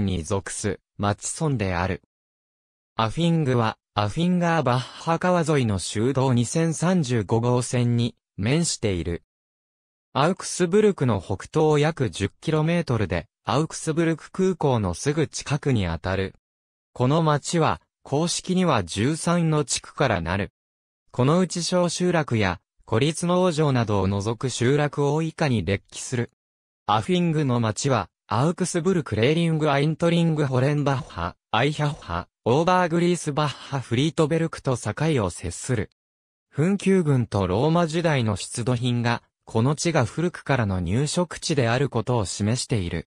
に属す、町村である。アフィングは、アフィンガーバッハ川沿いの修道2035号線に面している。アウクスブルクの北東約 10km で、アウクスブルク空港のすぐ近くにあたる。この町は、公式には13の地区からなる。このうち小集落や、孤立農場などを除く集落を以下に列記する。アフィングの町は、アウクスブルク・レーリング・アイントリング・ホレンバッハ、アイヒャッハ、オーバーグリース・バッハ・フリートベルクと境を接する。紛糾軍とローマ時代の出土品が、この地が古くからの入植地であることを示している。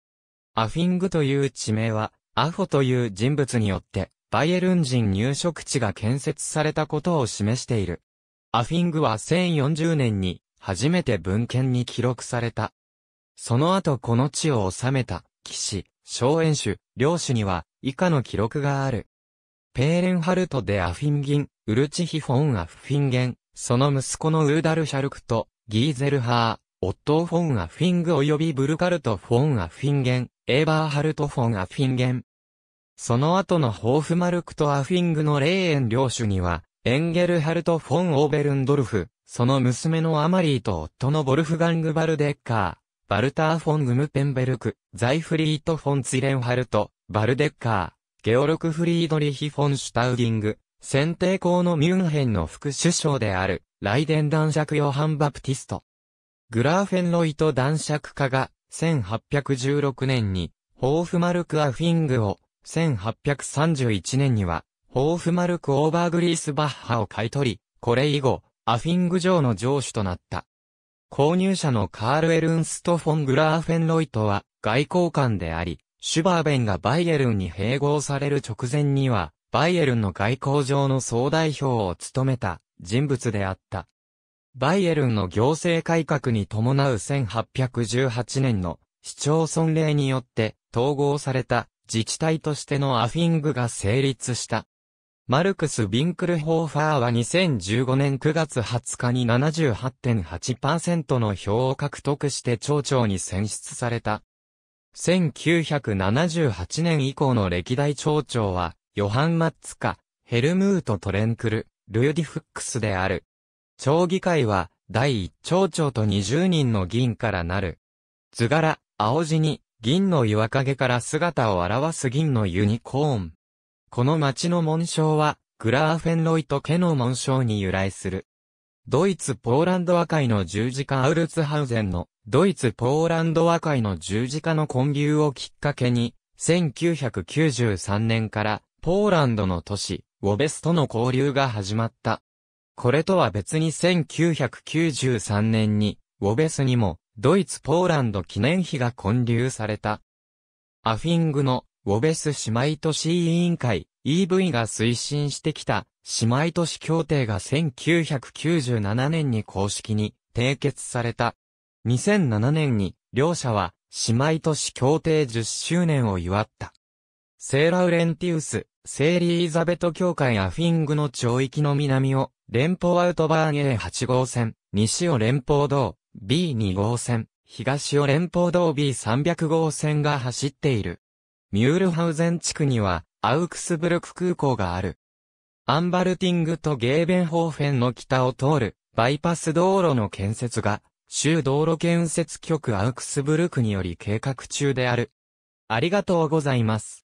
アフィングという地名は、アホという人物によって、バイエルン人入植地が建設されたことを示している。アフィングは1040年に、初めて文献に記録された。その後この地を治めた、騎士、荘園主、領主には、以下の記録がある。ペーレンハルト・でアフィンギン、ウルチヒ・フォン・アフィンゲン、その息子のウーダル・シャルクと、ギーゼルハー、オットー・フォン・アフィング及びブルカルト・フォン・アフィンゲン、エーバー・ハルト・フォン・アフィンゲン。その後のホーフマルクとアフィングの霊園領主には、エンゲルハルト・フォン・オーベルンドルフ、その娘のアマリーと夫のボルフガング・バルデッカー、バルター・フォン・グムペンベルク、ザイフリート・フォン・ツィレンハルト、バルデッカー、ゲオルク・フリードリヒ・フォン・シュタウディング、選定校のミュンヘンの副首相である、ライデン男爵ヨハン・バプティスト。グラーフェンロイト男爵家が、1816年に、ホーフマルク・アフィングを、1831年には、ホーフマルク・オーバーグリース・バッハを買い取り、これ以後、アフィング城の城主となった。購入者のカール・エルンスト・フォン・グラーフェン・ロイトは外交官であり、シュバーベンがバイエルンに併合される直前には、バイエルンの外交上の総代表を務めた人物であった。バイエルンの行政改革に伴う1818年の市町村令によって統合された自治体としてのアフィングが成立した。マルクス・ビンクルホーファーは2015年9月20日に78.8%の票を獲得して町長に選出された。1978年以降の歴代町長は、ヨハン・マッツカ、ヘルムート・トレンクル、ルーディ・フックスである。町議会は、第1町長と20人の議員からなる。図柄、青地に、銀の岩陰から姿を現す銀のユニコーン。この町の紋章は、グラーフェンロイト家の紋章に由来する。ドイツ・ポーランド和解の十字架アウルツハウゼンの、ドイツ・ポーランド和解の十字架の混流をきっかけに、1993年から、ポーランドの都市、ウォベスとの交流が始まった。これとは別に1993年に、ウォベスにも、ドイツ・ポーランド記念碑が混流された。アフィングのウォベス姉妹都市委員会 EV が推進してきた姉妹都市協定が1997年に公式に締結された。2007年に両社は姉妹都市協定10周年を祝った。聖ラウレンティウス、聖リーザベト教会アフィングの町域の南を連邦アウトバーン A8 号線、西を連邦道 B2 号線、東を連邦道 B300 号線が走っている。ミュールハウゼン地区には、アウクスブルク空港がある。アンバルティングとゲーベンホーフェンの北を通る、バイパス道路の建設が、州道路建設局アウクスブルクにより計画中である。ありがとうございます。